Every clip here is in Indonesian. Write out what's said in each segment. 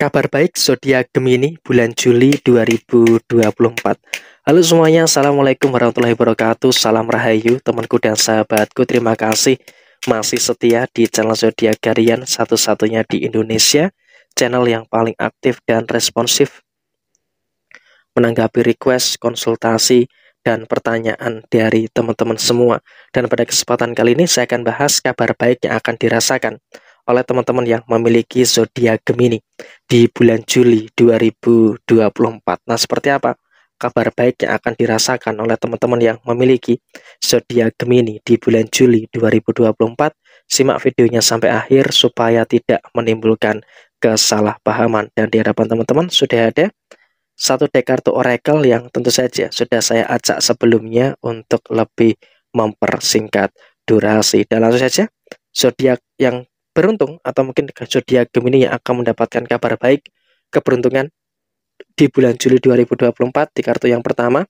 Kabar baik zodiak Gemini bulan Juli 2024. Halo semuanya, Assalamualaikum warahmatullahi wabarakatuh. Salam rahayu temanku dan sahabatku. Terima kasih masih setia di channel zodiak Garian satu-satunya di Indonesia, channel yang paling aktif dan responsif menanggapi request, konsultasi dan pertanyaan dari teman-teman semua. Dan pada kesempatan kali ini saya akan bahas kabar baik yang akan dirasakan oleh teman-teman yang memiliki zodiak Gemini di bulan Juli 2024. Nah, seperti apa kabar baik yang akan dirasakan oleh teman-teman yang memiliki zodiak Gemini di bulan Juli 2024? Simak videonya sampai akhir supaya tidak menimbulkan kesalahpahaman dan di hadapan teman-teman sudah ada satu deck kartu oracle yang tentu saja sudah saya acak sebelumnya untuk lebih mempersingkat durasi dan langsung saja zodiak yang beruntung atau mungkin zodiak Gemini yang akan mendapatkan kabar baik keberuntungan di bulan Juli 2024 di kartu yang pertama.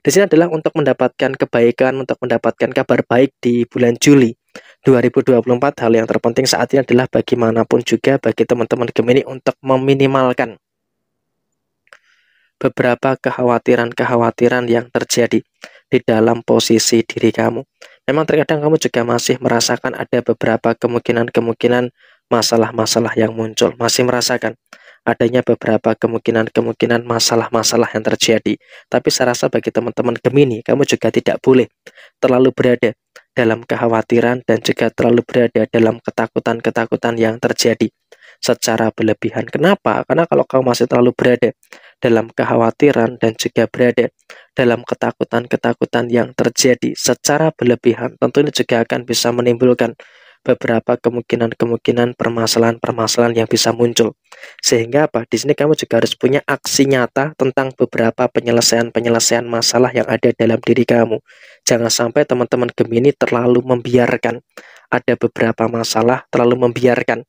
Di sini adalah untuk mendapatkan kebaikan, untuk mendapatkan kabar baik di bulan Juli 2024. Hal yang terpenting saat ini adalah bagaimanapun juga bagi teman-teman Gemini untuk meminimalkan beberapa kekhawatiran-kekhawatiran yang terjadi di dalam posisi diri kamu. Memang terkadang kamu juga masih merasakan ada beberapa kemungkinan-kemungkinan masalah-masalah yang muncul, masih merasakan adanya beberapa kemungkinan-kemungkinan masalah-masalah yang terjadi. Tapi saya rasa bagi teman-teman Gemini, kamu juga tidak boleh terlalu berada dalam kekhawatiran dan juga terlalu berada dalam ketakutan-ketakutan yang terjadi secara berlebihan. Kenapa? Karena kalau kamu masih terlalu berada dalam kekhawatiran dan juga berada dalam ketakutan-ketakutan yang terjadi secara berlebihan, tentu ini juga akan bisa menimbulkan beberapa kemungkinan-kemungkinan permasalahan-permasalahan yang bisa muncul. Sehingga apa? Di sini kamu juga harus punya aksi nyata tentang beberapa penyelesaian-penyelesaian masalah yang ada dalam diri kamu. Jangan sampai teman-teman Gemini terlalu membiarkan ada beberapa masalah terlalu membiarkan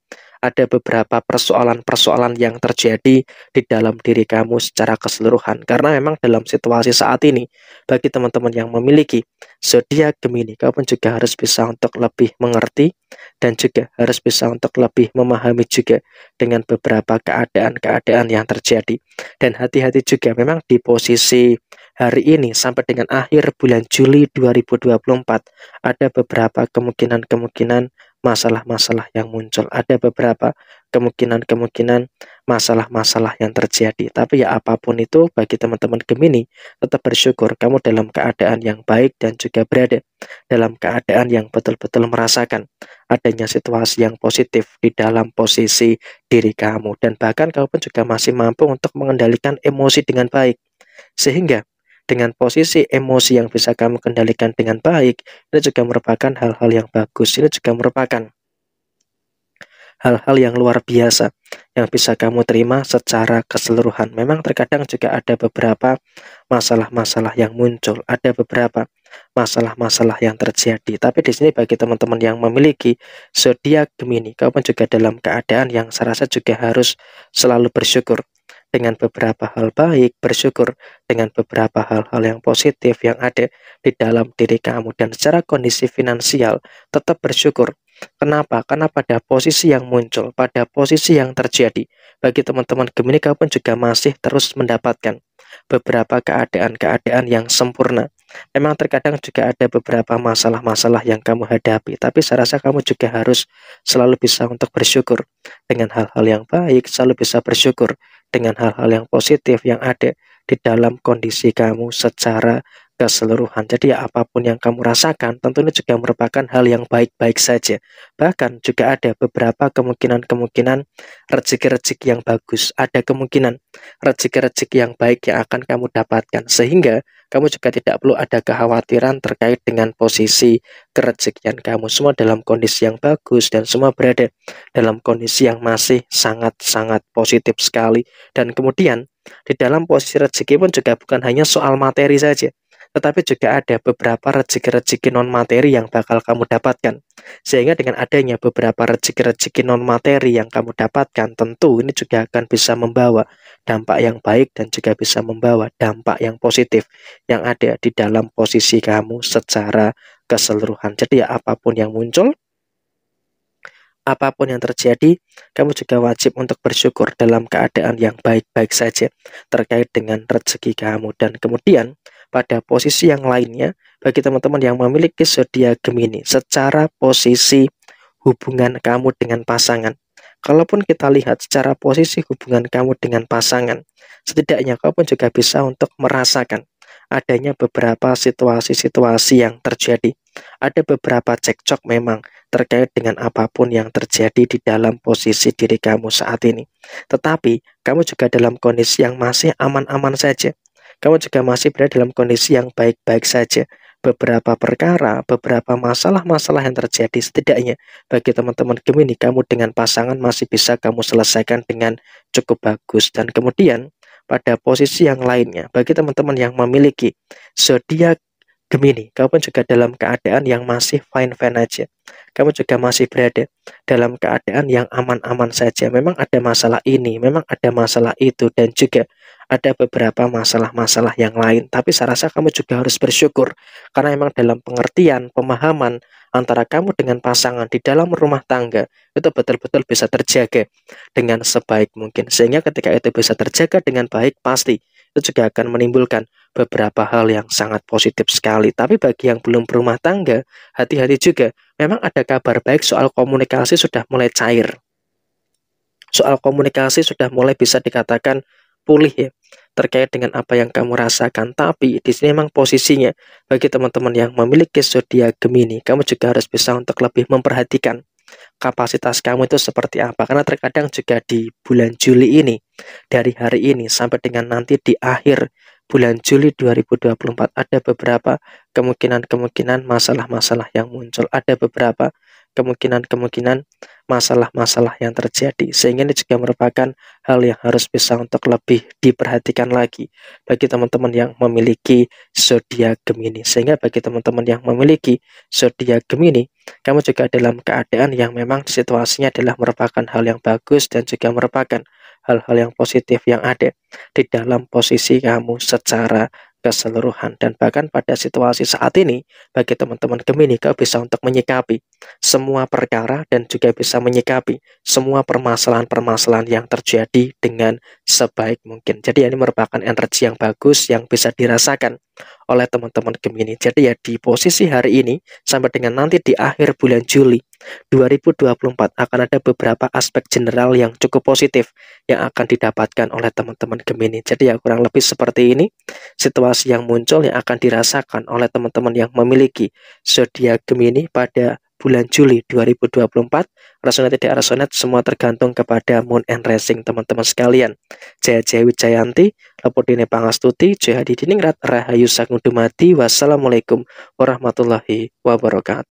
ada beberapa persoalan-persoalan yang terjadi di dalam diri kamu secara keseluruhan. Karena memang dalam situasi saat ini, bagi teman-teman yang memiliki zodiak Gemini, kamu juga harus bisa untuk lebih mengerti dan juga harus bisa untuk lebih memahami juga dengan beberapa keadaan-keadaan yang terjadi. Dan hati-hati juga memang di posisi hari ini sampai dengan akhir bulan Juli 2024 ada beberapa kemungkinan-kemungkinan masalah-masalah yang muncul. Ada beberapa kemungkinan-kemungkinan masalah-masalah yang terjadi. Tapi ya apapun itu bagi teman-teman Gemini tetap bersyukur kamu dalam keadaan yang baik dan juga berada dalam keadaan yang betul-betul merasakan adanya situasi yang positif di dalam posisi diri kamu dan bahkan kamu pun juga masih mampu untuk mengendalikan emosi dengan baik. Sehingga dengan posisi emosi yang bisa kamu kendalikan dengan baik, ini juga merupakan hal-hal yang bagus. Ini juga merupakan hal-hal yang luar biasa yang bisa kamu terima secara keseluruhan. Memang terkadang juga ada beberapa masalah-masalah yang muncul, ada beberapa masalah-masalah yang terjadi. Tapi di sini bagi teman-teman yang memiliki zodiak Gemini, kamu juga dalam keadaan yang saya rasa juga harus selalu bersyukur dengan beberapa hal baik, bersyukur dengan beberapa hal-hal yang positif yang ada di dalam diri kamu dan secara kondisi finansial tetap bersyukur. Kenapa? Karena pada posisi yang muncul, pada posisi yang terjadi, bagi teman-teman Gemini kamu pun juga masih terus mendapatkan beberapa keadaan-keadaan yang sempurna. Memang terkadang juga ada beberapa masalah-masalah yang kamu hadapi, tapi saya rasa kamu juga harus selalu bisa untuk bersyukur dengan hal-hal yang baik, selalu bisa bersyukur dengan hal-hal yang positif yang ada di dalam kondisi kamu secara keseluruhan. Jadi ya, apapun yang kamu rasakan tentunya juga merupakan hal yang baik-baik saja. Bahkan juga ada beberapa kemungkinan-kemungkinan rezeki-rezeki yang bagus. Ada kemungkinan rezeki-rezeki yang baik yang akan kamu dapatkan. Sehingga kamu juga tidak perlu ada kekhawatiran terkait dengan posisi kerezekian kamu. Semua dalam kondisi yang bagus dan semua berada dalam kondisi yang masih sangat-sangat positif sekali. Dan kemudian di dalam posisi rezeki pun juga bukan hanya soal materi saja, tetapi juga ada beberapa rezeki-rezeki non-materi yang bakal kamu dapatkan. Sehingga dengan adanya beberapa rezeki-rezeki non-materi yang kamu dapatkan, tentu ini juga akan bisa membawa dampak yang baik dan juga bisa membawa dampak yang positif yang ada di dalam posisi kamu secara keseluruhan. Jadi ya apapun yang muncul, apapun yang terjadi, kamu juga wajib untuk bersyukur dalam keadaan yang baik-baik saja terkait dengan rezeki kamu. Dan kemudian pada posisi yang lainnya bagi teman-teman yang memiliki zodiak Gemini secara posisi hubungan kamu dengan pasangan. Kalaupun kita lihat secara posisi hubungan kamu dengan pasangan, setidaknya kau pun juga bisa untuk merasakan adanya beberapa situasi-situasi yang terjadi. Ada beberapa cekcok memang terkait dengan apapun yang terjadi di dalam posisi diri kamu saat ini. Tetapi, kamu juga dalam kondisi yang masih aman-aman saja. Kamu juga masih berada dalam kondisi yang baik-baik saja. Beberapa perkara, beberapa masalah-masalah yang terjadi setidaknya bagi teman-teman Gemini, kamu dengan pasangan masih bisa kamu selesaikan dengan cukup bagus. Dan kemudian pada posisi yang lainnya, bagi teman-teman yang memiliki zodiak Gemini, kamu juga dalam keadaan yang masih fine-fine aja. Kamu juga masih berada dalam keadaan yang aman-aman saja. Memang ada masalah ini, memang ada masalah itu, dan juga ada beberapa masalah-masalah yang lain. Tapi saya rasa kamu juga harus bersyukur, karena memang dalam pengertian, pemahaman antara kamu dengan pasangan di dalam rumah tangga, itu betul-betul bisa terjaga dengan sebaik mungkin. Sehingga ketika itu bisa terjaga dengan baik, pasti itu juga akan menimbulkan beberapa hal yang sangat positif sekali. Tapi bagi yang belum berumah tangga, hati-hati juga. Memang ada kabar baik soal komunikasi sudah mulai cair. Soal komunikasi sudah mulai bisa dikatakan pulih ya terkait dengan apa yang kamu rasakan. Tapi di sini memang posisinya bagi teman-teman yang memiliki zodiak Gemini, kamu juga harus bisa untuk lebih memperhatikan kapasitas kamu itu seperti apa. Karena terkadang juga di bulan Juli ini, dari hari ini sampai dengan nanti di akhir bulan Juli 2024 ada beberapa kemungkinan-kemungkinan masalah-masalah yang muncul, ada beberapa kemungkinan-kemungkinan masalah-masalah yang terjadi. Sehingga ini juga merupakan hal yang harus bisa untuk lebih diperhatikan lagi bagi teman-teman yang memiliki zodiak Gemini. Sehingga bagi teman-teman yang memiliki zodiak Gemini, kamu juga dalam keadaan yang memang situasinya adalah merupakan hal yang bagus dan juga merupakan hal-hal yang positif yang ada di dalam posisi kamu secara keseluruhan dan bahkan pada situasi saat ini bagi teman-teman Gemini kau bisa untuk menyikapi semua perkara dan juga bisa menyikapi semua permasalahan-permasalahan yang terjadi dengan sebaik mungkin. Jadi ini merupakan energi yang bagus yang bisa dirasakan oleh teman-teman Gemini. Jadi ya di posisi hari ini sampai dengan nanti di akhir bulan Juli 2024 akan ada beberapa aspek general yang cukup positif yang akan didapatkan oleh teman-teman Gemini. Jadi ya kurang lebih seperti ini situasi yang muncul yang akan dirasakan oleh teman-teman yang memiliki zodiak Gemini pada bulan Juli 2024. Rasional tidak rasional semua tergantung kepada Moon and Racing teman-teman sekalian. Jaya Jaya Wijayanti, Lepodine Pangastuti, Jaya Hadidiningrat, Rahayu Sakundumati Wassalamualaikum warahmatullahi wabarakatuh.